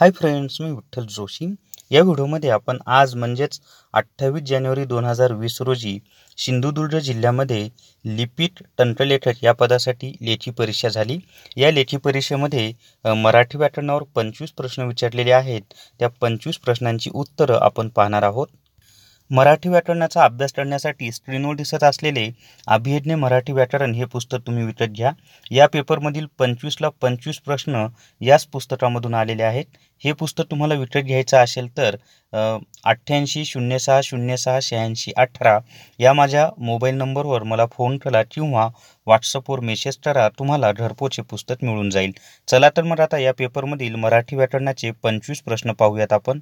हाय friends मी विठ्ठल जोशी या व्हिडिओमध्ये आपण आज म्हणजेच अठ्ठावीस जानेवारी दोन हजार वीस रोजी सिंधुदुर्ग जिल्ह्यामध्ये लिपिक टंटलेखक या पदासाठी लेखी परीक्षा झाली या लेखी परीक्षेमध्ये मराठी व्याकरणावर पंचवीस प्रश्न विचारलेले आहेत त्या पंचवीस प्रश्नांची उत्तरं आपण पाहणार आहोत मराठी व्याकरणाचा अभ्यास करण्यासाठी स्क्रीनवर दिसत असलेले अभियज्ञ मराठी व्याकरण हे पुस्तक तुम्ही विकत घ्या या पेपरमधील पंचवीसला पंचवीस प्रश्न याच पुस्तकामधून आलेले आहेत हे पुस्तक तुम्हाला विकत घ्यायचं असेल तर अठ्ठ्याऐंशी शून्य सहा शून्य सहा शहाऐंशी अठरा या माझ्या मोबाईल नंबरवर मला फोन करा किंवा व्हॉट्सअपवर मेसेज करा तुम्हाला घरपोचे पुस्तक मिळून जाईल चला तर मग आता या पेपरमधील मराठी व्याकरणाचे पंचवीस प्रश्न पाहूयात आपण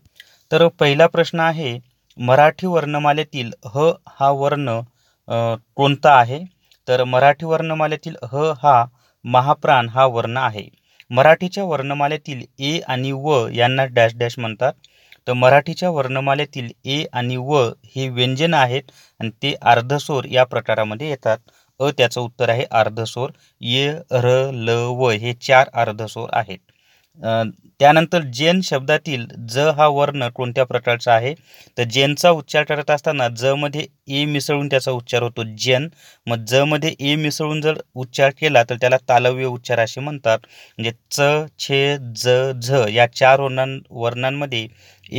तर पहिला प्रश्न आहे मराठी वर्णमालेतील ह हा वर्ण कोणता आहे तर मराठी वर्णमालेतील ह हा महाप्राण हा वर्ण आहे मराठीच्या वर्णमालेतील ए आणि व यांना डॅश डॅश म्हणतात तर मराठीच्या वर्णमालेतील ए आणि व हे व्यंजन आहेत आणि ते अर्धसोर या प्रकारामध्ये येतात अ त्याचं उत्तर आहे अर्धसोर ये र ल व हे चार अर्धसोर आहेत त्यानंतर जैन शब्दातील ज हा वर्ण कोणत्या प्रकारचा आहे तर जेनचा उच्चार करत असताना ज मध्ये ए मिसळून त्याचा उच्चार होतो जेन मग ज मध्ये ए मिसळून जर उच्चार केला तर त्याला तालव्य उच्चार असे म्हणतात म्हणजे च छे ज झ या चार वर्णां वर्णांमध्ये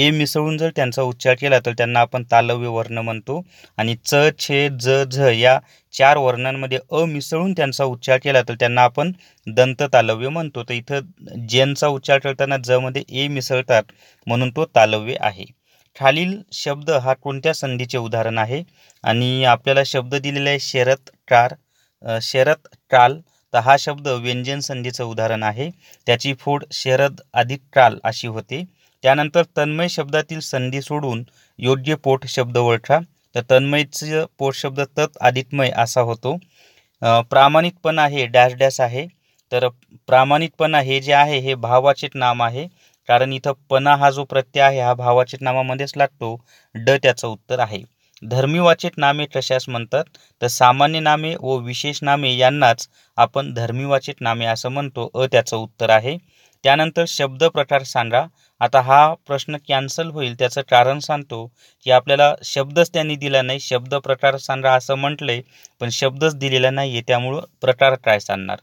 ए मिसळून जर त्यांचा उच्चार केला तर त्यांना आपण तालव्य वर्ण म्हणतो आणि च छे ज झ या चार वर्णांमध्ये अ मिसळून त्यांचा उच्चार केला तर त्यांना आपण दंत तालव्य म्हणतो तर इथं जेनचा उच्चार करताना जमध्ये ए मिसळतात म्हणून तो तालव्य आहे खालील शब्द हा कोणत्या संधीचे उदाहरण आहे आणि आपल्याला शब्द दिलेला आहे शरत कार शरत काल तर हा शब्द व्यंजन संधीचं उदाहरण आहे त्याची फोड शरद अधिक काल अशी होते त्यानंतर तन्मय शब्दातील संधी सोडून योग्य पोट शब्द ओळखा तर तन्मयचं पोटशब्द तत् आदितमय असा होतो प्रामाणिकपणा हे डॅश डॅश आहे तर प्रामाणिकपणा हे जे आहे हे भाववाचित नाम आहे कारण इथं पणा हा जो प्रत्यय आहे हा भावाचित नामामध्येच लागतो ड त्याचं उत्तर आहे धर्मीवाचित नामे कशास म्हणतात तर सामान्य नामे व विशेष नामे यांनाच आपण धर्मीवाचित नामे असं म्हणतो अ त्याचं उत्तर आहे त्यानंतर शब्द प्रकार सांगा आता हा प्रश्न कॅन्सल होईल त्याचं कारण सांगतो की आपल्याला शब्दच त्यांनी दिला नाही शब्द प्रकार सांगा असं म्हटलंय पण शब्दच दिलेला नाही आहे त्यामुळं प्रकार काय सांगणार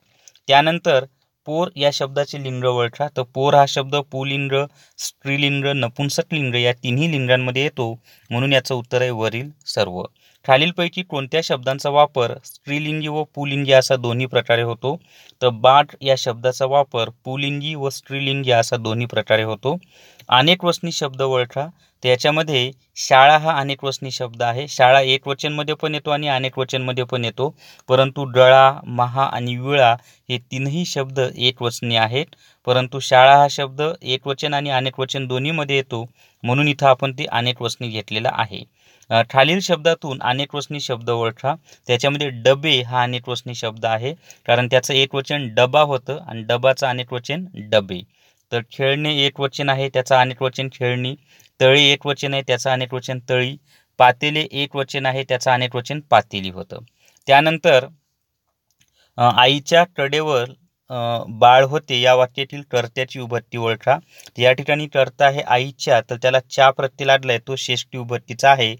त्यानंतर पोर या शब्दाचे लिंग ओळखा तर पोर हा शब्द पुलिंग स्त्रीलिंग नपुंसकलिंग या तिन्ही लिंगांमध्ये येतो म्हणून याचं उत्तर आहे वरील सर्व खालीलपैकी कोणत्या शब्दांचा वापर स्त्रीलिंगी व पुलिंगी असा दोन्ही प्रकारे होतो तर बाट या शब्दाचा वापर पुलिंगी व स्त्रीलिंगी असा दोन्ही प्रकारे होतो अनेक वसनी शब्द ओळखा त्याच्यामध्ये शाळा हा अनेक वसनी शब्द आहे शाळा एक वचनमध्ये पण येतो आणि अनेक वचनमध्ये पण येतो परंतु डळा महा आणि विळा हे तीनही शब्द एक वचनी आहेत परंतु शाळा हा शब्द एक वचन आणि अनेक वचन दोन्हीमध्ये येतो म्हणून इथं आपण ते अनेक वचनी घेतलेला आहे खालील शब्दातून अनेक शब्द ओळखा त्याच्यामध्ये डबे हा अनेकवचनी शब्द आहे कारण त्याचं एक वचन डबा होतं आणि डबाचं अनेक वचन डबे तर खेळणे एक वचन आहे त्याचं अनेक वचन खेळणी तळी एक वचन आहे त्याचं अनेक वचन तळी पातेले एक वचन आहे त्याचं अनेक वचन पातेली होतं त्यानंतर आईच्या कडेवर बाळ होते या वाक्यातील कर्त्याची उभत्ती ओळखा या ठिकाणी कर्ता हे आईच्या तर त्याला च्या प्रत्यय लागलाय तो शेष्टी उभत्तीचा आहे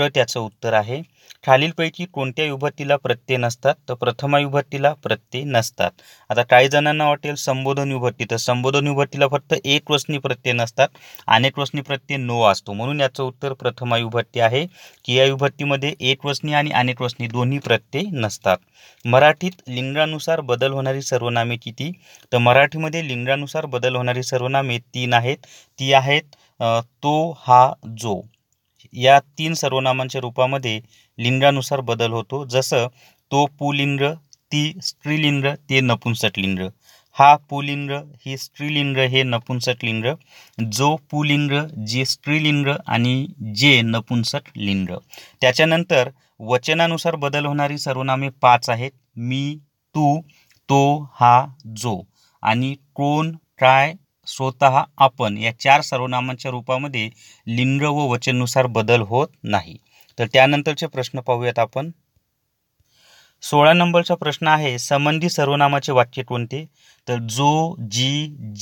तर त्याचं उत्तर आहे खालीलपैकी कोणत्या विभक्तीला प्रत्यय नसतात तर प्रथमा विभक्तीला प्रत्यय नसतात आता काही जणांना वाटेल संबोधन विभक्ती तर संबोधन विभक्तीला फक्त एक वसनी प्रत्यय नसतात अनेक वसनी प्रत्यय नो असतो म्हणून याचं उत्तर प्रथमा विभक्ती आहे की या विभक्तीमध्ये एक वसनी आणि अनेक वसनी दोन्ही प्रत्यय नसतात मराठीत लिंगानुसार बदल होणारी सर्वनामे किती तर मराठीमध्ये लिंगानुसार बदल होणारी सर्वनामे तीन आहेत ती आहेत तो हा जो या तीन सर्वनामांच्या रूपामध्ये लिंगानुसार बदल होतो जसं तो पुलिंग ती स्त्रीलिंग ते नपुंसकलिंग हा पुलिंग ही स्त्रीलिंग हे नपुंसकलिंग जो पुलिंग जी स्त्रीलिंग आणि जे नपुंसक लिंग त्याच्यानंतर वचनानुसार बदल होणारी सर्वनामे पाच आहेत मी तू तो हा जो आणि कोण काय स्वतः आपण या चार सर्वनामांच्या रूपामध्ये लिंग व वचननुसार बदल होत नाही तर त्यानंतरचे प्रश्न पाहूयात आपण सोळा नंबरचा प्रश्न आहे संबंधी सर्वनामाचे वाक्य कोणते तर जो जी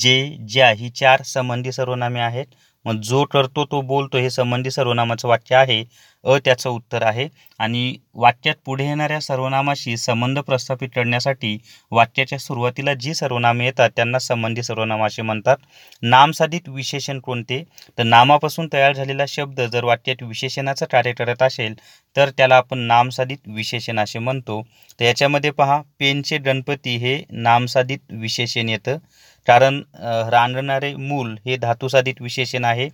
जे ज्या ही चार संबंधी सर्वनामे आहेत मग जो करतो तो बोलतो हे संबंधी सर्वनामाचं वाक्य आहे अ त्याचं उत्तर आहे आणि वाक्यात पुढे येणाऱ्या सर्वनामाशी संबंध प्रस्थापित करण्यासाठी वाक्याच्या सुरुवातीला जी सर्वनामे येतात त्यांना संबंधी सर्वनाम असे म्हणतात नामसाधित विशेषण कोणते तर नामापासून तयार झालेला शब्द जर वाक्यात विशेषणाचं कार्य करत असेल तर त्याला आपण नामसाधित विशेषण असे म्हणतो तर याच्यामध्ये पहा पेनचे गणपती हे नामसाधित विशेषण येतं कारण रांगणारे मूल हे धातुसाधित विशेषण आहे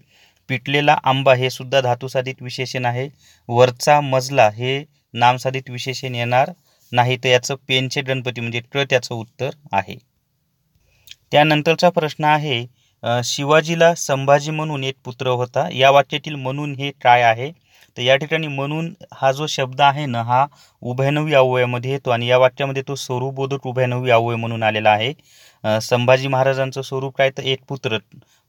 पिटलेला आंबा हे सुद्धा धातुसाधित विशेषण आहे वरचा मजला हे नामसाधित विशेषण येणार नाही तर याचं पेनचे गणपती म्हणजे ट त्याचं उत्तर आहे त्यानंतरचा प्रश्न आहे शिवाजीला संभाजी म्हणून एक पुत्र होता या वाक्यातील म्हणून हे काय आहे तर या ठिकाणी म्हणून हा जो शब्द आहे ना हा उभयनवी अवयामध्ये येतो आणि या वाक्यामध्ये तो स्वरूपबोधक उभयनवी अवय म्हणून आलेला आहे संभाजी महाराजांचं स्वरूप काय तर एक पुत्र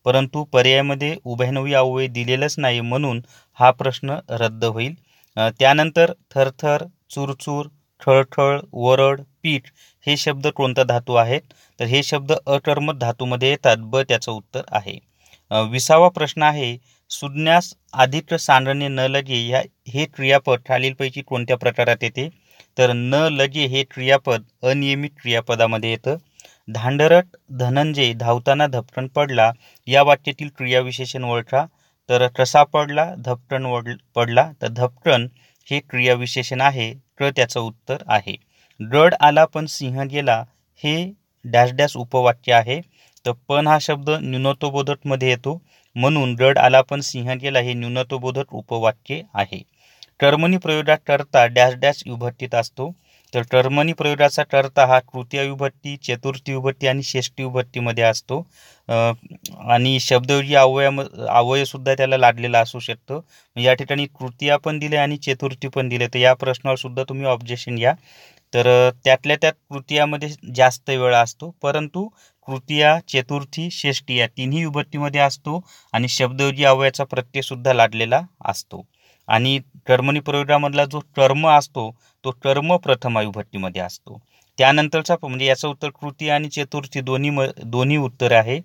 परंतु पर्यायामध्ये उभयनवी अवय दिलेलंच नाही म्हणून हा प्रश्न रद्द होईल त्यानंतर थरथर चुरचूर ठळठळ वरड पीठ हे शब्द कोणता धातू आहेत तर हे शब्द अकर्मक धातूमध्ये येतात ब त्याचं उत्तर आहे विसावा प्रश्न आहे सुज्ञास अधिक सांडणे न लगे या हे क्रियापद खालीलपैकी कोणत्या प्रकारात येते तर न लगे हे क्रियापद अनियमित क्रियापदामध्ये येतं धांडरट धनंजय धावताना धपटन पडला या वाक्यातील क्रियाविशेषण ओळखा तर कसा पडला धपटन पडला तर धपटन हे क्रियाविशेषण आहे तर त्याचं उत्तर आहे गड आला पण सिंह गेला हे डॅश डॅश उपवाक्य आहे तर पण हा शब्द न्यूनतोबोधकमध्ये येतो म्हणून गड आला पण सिंह गेला हे न्यूनतोबोधक उपवाक्य आहे कर्मणी प्रयोगात करता डॅश डॅश विभक्तीत असतो तर टर्मनी प्रयोगाचा टर्ता हा तृतीय विभक्ती चतुर्थी विभक्ती आणि षष्ठी विभक्तीमध्ये असतो आणि शब्दयोगी अवयम अवयसुद्धा त्याला लाडलेला असू शकतो या ठिकाणी तृतीया पण दिले आणि चतुर्थी पण दिले तर या प्रश्नावर सुद्धा तुम्ही ऑब्जेक्शन घ्या तर त्यातल्या त्यात तृतीयामध्ये जास्त वेळ असतो परंतु तृतीया चतुर्थी षष्ठी या तिन्ही विभक्तीमध्ये असतो आणि शब्दयोगी अवयाचा प्रत्ययसुद्धा लाडलेला असतो आणि टर्मनी प्रयोगामधला जो टर्म असतो तो टर्म प्रथम आयुभट्टीमध्ये असतो त्यानंतरचा म्हणजे याचं उत्तर कृती आणि चतुर्थी दोन्ही म दोन्ही उत्तर आहे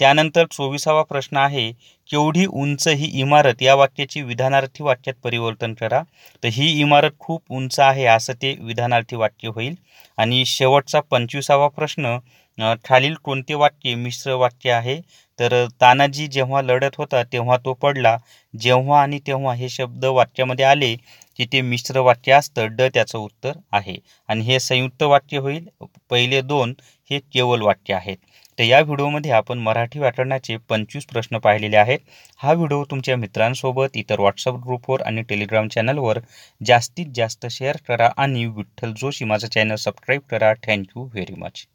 त्यानंतर चोवीसावा प्रश्न आहे केवढी उंच ही इमारत या वाक्याची विधानार्थी वाक्यात परिवर्तन करा तर ही इमारत खूप उंच आहे असं ते विधानार्थी वाक्य होईल आणि शेवटचा पंचवीसावा प्रश्न खालील कोणते वाक्य मिश्र वाक्य आहे तर तानाजी जेव्हा लढत होता तेव्हा तो पडला जेव्हा आणि तेव्हा हे शब्द वाक्यामध्ये आले की ते मिश्र वाक्य असतं ड त्याचं उत्तर आहे आणि हे संयुक्त वाक्य होईल पहिले दोन हे केवल वाक्य आहेत तर या व्हिडिओमध्ये आपण मराठी व्याकरणाचे पंचवीस प्रश्न पाहिलेले आहेत हा व्हिडिओ तुमच्या मित्रांसोबत इतर व्हॉट्सअप ग्रुपवर आणि टेलिग्राम चॅनलवर जास्तीत जास्त शेअर करा आणि विठ्ठल जोशी माझा चॅनल सबस्क्राईब करा थँक्यू व्हेरी मच